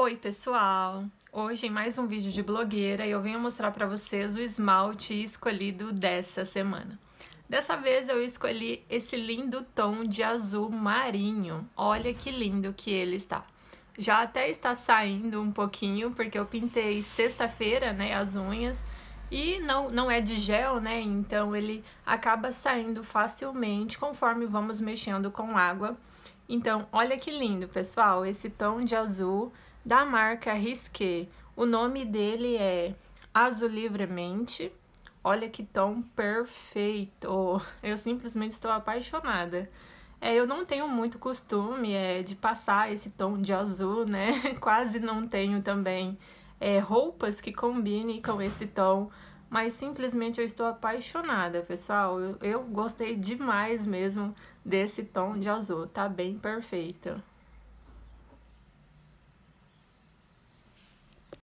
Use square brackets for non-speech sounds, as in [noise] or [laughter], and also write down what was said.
Oi pessoal! Hoje em mais um vídeo de blogueira eu venho mostrar para vocês o esmalte escolhido dessa semana. Dessa vez eu escolhi esse lindo tom de azul marinho. Olha que lindo que ele está. Já até está saindo um pouquinho porque eu pintei sexta-feira, né, as unhas. E não, não é de gel, né? Então ele acaba saindo facilmente conforme vamos mexendo com água. Então, olha que lindo, pessoal, esse tom de azul da marca Risqué. O nome dele é Azul Livremente. Olha que tom perfeito! Eu simplesmente estou apaixonada. É, eu não tenho muito costume é, de passar esse tom de azul, né? [laughs] Quase não tenho também é, roupas que combinem com esse tom mas simplesmente eu estou apaixonada, pessoal. Eu, eu gostei demais mesmo desse tom de azul, tá bem perfeito.